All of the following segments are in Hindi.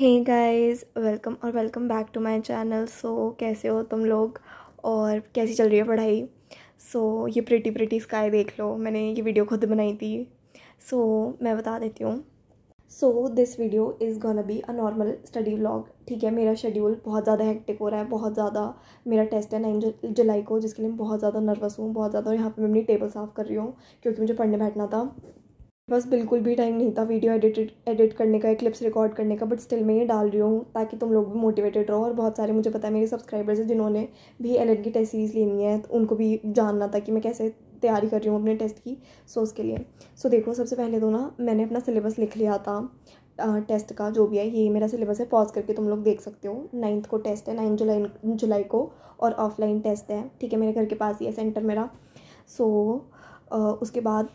हे गाइस वेलकम और welcome back to my channel so कैसे हो तुम लोग और कैसी चल रही है पढ़ाई सो so, ये प्रिटी प्रिटी स्काई देख लो मैंने ये वीडियो खुद बनाई थी सो so, मैं बता देती हूँ so this video is gonna be a normal study vlog ठीक है मेरा शेड्यूल बहुत ज़्यादा हेक्टिक हो रहा है बहुत ज़्यादा मेरा टेस्ट है नाइन जुलाई को जिसके लिए मैं बहुत ज़्यादा नर्वस हूँ बहुत ज़्यादा यहाँ पर मैं अपनी टेबल साफ़ कर रही हूँ क्योंकि मुझे पढ़ने बैठना था बस बिल्कुल भी टाइम नहीं था वीडियो एडिटेड एडिट करने का क्लिप्स रिकॉर्ड करने का बट स्टिल मैं ये डाल रही हूँ ताकि तुम लोग भी मोटिवेटेड रहो और बहुत सारे मुझे पता है मेरे सब्सक्राइबर्स हैं जिन्होंने भी एल की टेस्ट सीरीज़ लेनी है तो उनको भी जानना था कि मैं कैसे तैयारी कर रही हूँ अपने टेस्ट की सो उसके लिए सो देखो सबसे पहले तो ना मैंने अपना सिलेबस लिख लिया था टेस्ट का जो भी है ये मेरा सिलेबस है पॉज करके तुम लोग देख सकते हो नाइन्थ को टेस्ट है नाइन्थ जुलाई जुलाई को और ऑफलाइन टेस्ट है ठीक है मेरे घर के पास ही है सेंटर मेरा सो उसके बाद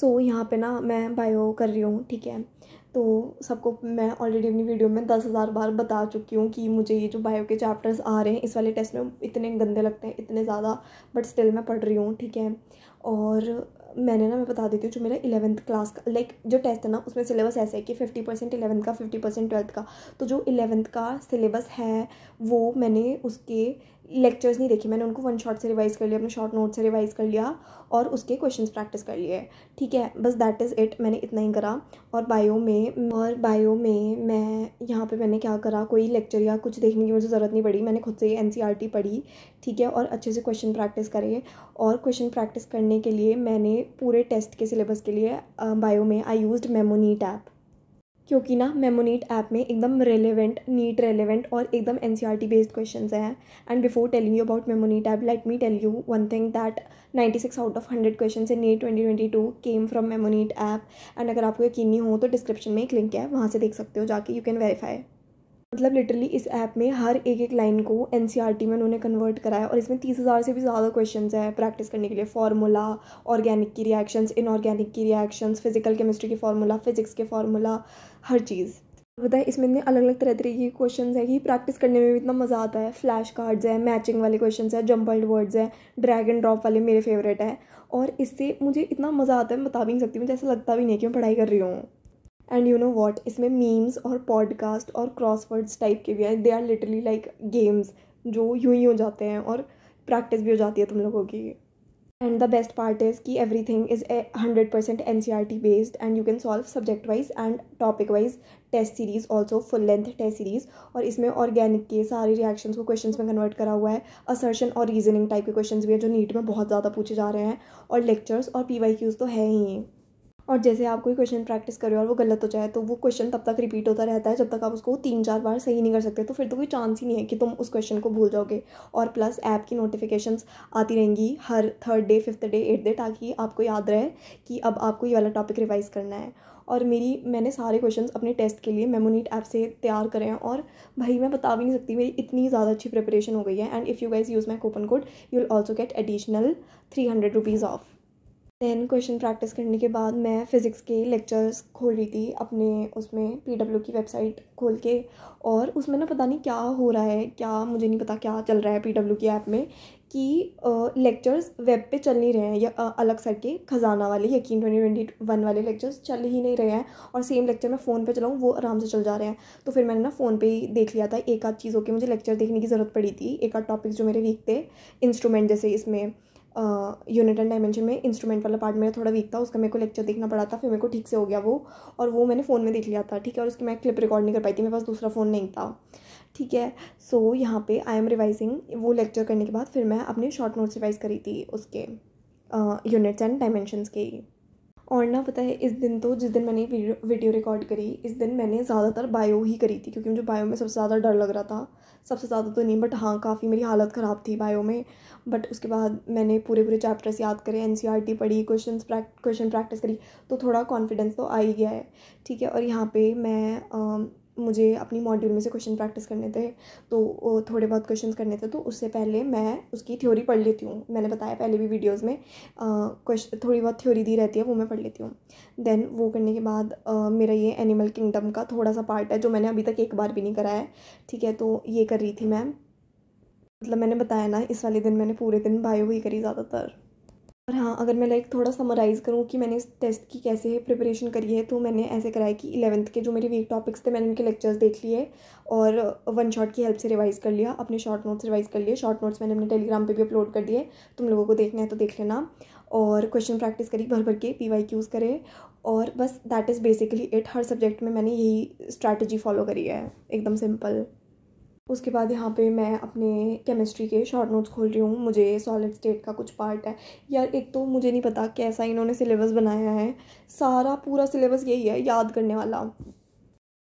सो so, यहाँ पे ना मैं बायो कर रही हूँ ठीक है तो सबको मैं ऑलरेडी अपनी वीडियो में दस हज़ार बार बता चुकी हूँ कि मुझे ये जो बायो के चैप्टर्स आ रहे हैं इस वाले टेस्ट में इतने गंदे लगते हैं इतने ज़्यादा बट स्टिल मैं पढ़ रही हूँ ठीक है और मैंने ना मैं बता देती हूँ जो मेरा इलेवंथ क्लास का लाइक जो टेस्ट है ना उसमें सिलेबस ऐसा है कि फिफ्टी परसेंट इलेवंथ का फिफ्टी परसेंट ट्वेल्थ का तो जो इलेवंथ का सिलेबस है वो मैंने उसके लेक्चर्स नहीं देखे मैंने उनको वन शॉट से रिवाइज़ कर लिया अपने शॉर्ट नोट से रिवाइज़ कर लिया और उसके क्वेश्चंस प्रैक्टिस कर लिए ठीक है बस दैट इज़ इट मैंने इतना ही करा और बायो में और बायो में मैं यहाँ पे मैंने क्या करा कोई लेक्चर या कुछ देखने की मुझे ज़रूरत नहीं पड़ी मैंने खुद से ही एन e पढ़ी ठीक है और अच्छे से क्वेश्चन प्रैक्टिस करे और क्वेश्चन प्रैक्टिस करने के लिए मैंने पूरे टेस्ट के सिलेबस के लिए बायो में आई यूज़ मेमोनीट ऐप क्योंकि ना मेमोनीट ऐप में एकदम रेलेवेंट नीट रेलिवेंट और एकदम N C R T based question हैं and before telling you about MemoNEET app let me tell you one thing that ninety six out of hundred question in NEET twenty twenty two came from MemoNEET app and अगर आपको यकीन नहीं हो तो डिस्क्रिप्शन में एक लिंक है वहाँ से देख सकते हो जाके यू कैन वेरीफाई मतलब लिटरली इस ऐप में हर एक एक लाइन को एन e में उन्होंने कन्वर्ट कराया और इसमें तीस हज़ार से भी ज़्यादा क्वेश्चन है प्रैक्टिस करने के लिए फार्मूला ऑर्गेनिक की रिएक्शंस इनऑर्गेनिक की रिएक्शंस फिजिकल केमिस्ट्री के फार्मूला फिजिक्स के फार्मूला हर चीज़ बताए इसमें इतने अलग अलग तरह तरीके के क्वेश्चन है कि प्रैक्टिस करने में भी इतना मज़ा आता है फ्लैश कार्ड्स है मैचिंग वाले क्वेश्चन है जंपल्ड वर्ड्स हैं ड्रैग एंड ड्रॉप वाले मेरे फेवरेट है और इससे मुझे इतना मज़ा आता है मैं बता भी नहीं सकती मुझे ऐसा लगता भी नहीं कि मैं पढ़ाई कर रही हूँ एंड यू नो वॉट इसमें मीम्स और पॉडकास्ट और क्रॉसवर्ड्स टाइप के भी हैं they are literally like games जो यूं ही हो जाते हैं और प्रैक्टिस भी हो जाती है तुम लोगों की and the best part is कि everything is a hundred percent N C R T based and you can solve subject wise and topic wise test series also full length test series और इसमें ऑर्गेनिक के सारे रिएक्शन को क्वेश्चन में कन्वर्ट करा हुआ है असर्शन और रीजनिंग टाइप के क्वेश्चन भी हैं जो नीट में बहुत ज़्यादा पूछे जा रहे हैं और लेक्चर्स और पी वाई क्यूज़ तो है ही और जैसे आप कोई क्वेश्चन प्रैक्टिस करें और वो गलत हो जाए तो वो क्वेश्चन तब तक रिपीट होता रहता है जब तक आप उसको तीन चार बार सही नहीं कर सकते तो फिर तो कोई चांस ही नहीं है कि तुम उस क्वेश्चन को भूल जाओगे और प्लस ऐप की नोटिफिकेशंस आती रहेंगी हर third day fifth day eight day ताकि आपको याद रहे कि अब आपको ये वाला टॉपिक रिवाइज़ करना है और मेरी मैंने सारे क्वेश्चंस अपने टेस्ट के लिए मेमोनीट ऐप से तैयार करे हैं और भाई मैं बता भी नहीं सकती मेरी इतनी ज़्यादा अच्छी प्रिपरेशन हो गई है and if you guys use my coupon code you will also get additional three hundred rupees off than question practice करने के बाद मैं फ़िज़िक्स के लेक्चर्स खोल रही थी अपने उसमें पी डब्ल्यू की वेबसाइट खोल के और उसमें ना पता नहीं क्या हो रहा है क्या मुझे नहीं पता क्या चल रहा है पी डब्ल्यू की ऐप में कि लेक्चर्स वेब पे चल नहीं रहे हैं या अलग सर के खजाना वाले यकीन ट्वेंटी ट्वेंटी वन वाले लेक्चर्स चल ही नहीं रहे हैं और सेम लेक्चर मैं फ़ोन पे चलाऊँ वो आराम से चल जा रहे हैं तो फिर मैंने ना फ़ोन पे ही देख लिया था एक आध चीज़ों के मुझे लेक्चर देखने की ज़रूरत पड़ी थी एक आध टॉपिक्स जो मेरे वीक थे इंस्ट्रूमेंट जैसे इसमें यूनिट एंड डायमेंशन में इंस्ट्रूमेंट वाला पार्ट मेरा थोड़ा वीक था उसका मेरे को लेक्चर देखना पड़ा था फिर मेरे को ठीक से हो गया वो और वो मैंने फ़ोन में देख लिया था ठीक है और उसकी मैं क्लिप रिकॉर्ड नहीं कर पाई थी मेरे पास दूसरा फ़ोन नहीं था ठीक है सो so, यहाँ पे आई एम रिवाइजिंग वो लेक्चर करने के बाद फिर मैं अपने शॉर्ट नोट्स रिवाइज़ करी थी उसके यूनिट्स एंड डायमेंशनस के ही और ना पता है इस दिन तो जिस दिन मैंने वीडियो रिकॉर्ड करी इस दिन मैंने ज़्यादातर बायो ही करी थी क्योंकि मुझे बायो में सबसे ज़्यादा डर लग रहा था सबसे ज़्यादा तो नहीं बट हाँ काफ़ी मेरी हालत ख़राब थी बायो में बट उसके बाद मैंने पूरे पूरे चैप्टर्स याद करे एन e पढ़ी क्वेश्चन क्वेश्चन प्रैक्टिस करी तो थोड़ा कॉन्फिडेंस तो आ ही गया है ठीक है और यहाँ पर मैं आ, मुझे अपनी मॉड्यूल में से क्वेश्चन प्रैक्टिस करने थे तो थोड़े बहुत क्वेश्चन करने थे तो उससे पहले मैं उसकी थ्योरी पढ़ लेती हूँ मैंने बताया पहले भी वीडियोज़ में क्वेश्चन थोड़ी बहुत थ्योरी दी रहती है वो मैं पढ़ लेती हूँ देन वो करने के बाद आ, मेरा ये एनिमल किंगडम का थोड़ा सा पार्ट है जो मैंने अभी तक एक बार भी नहीं कराया है ठीक है तो ये कर रही थी मैम मतलब मैंने बताया ना इस वाले दिन मैंने पूरे दिन बायो ही करी ज़्यादातर और हाँ अगर मैं लाइक थोड़ा समराइज़ करूँ कि मैंने इस टेस्ट की कैसे प्रिपरेशन करी है तो मैंने ऐसे कराया कि इलेवंथ के जो मेरे वीक टॉपिक्स थे मैंने उनके लेक्चर्स देख लिए और वन शॉट की हेल्प से रिवाइज़ कर लिया अपने शॉर्ट नोट्स रिवाइज़ कर लिए शॉर्ट नोट्स मैंने अपने टेलीग्राम पे भी अपलोड कर दिए तुम लोगों को देखना है तो देख लेना और क्वेश्चन प्रैक्टिस करी भर भर के पी वाई क्यूज़ करे और बस दैट इज़ बेसिकली इट हर सब्जेक्ट में मैंने यही स्ट्रैटेजी फॉलो करी है एकदम सिंपल उसके बाद यहाँ पे मैं अपने केमिस्ट्री के शॉर्ट नोट्स खोल रही हूँ मुझे सॉलिड स्टेट का कुछ पार्ट है यार एक तो मुझे नहीं पता कैसा इन्होंने सिलेबस बनाया है सारा पूरा सिलेबस यही है याद करने वाला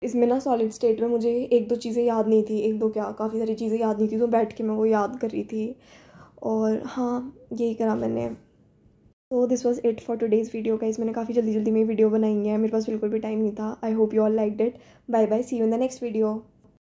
इसमें ना सॉलिड स्टेट में मुझे एक दो चीज़ें याद नहीं थी एक दो क्या काफ़ी सारी चीज़ें याद नहीं थी तो बैठ के मैं वो याद कर रही थी और हाँ यही करा मैंने तो this was it for days video का मैंने काफ़ी जल्दी जल्दी में वीडियो बनाई है मेरे पास बिल्कुल भी टाइम नहीं था I hope you all like that bye bye see you in the next video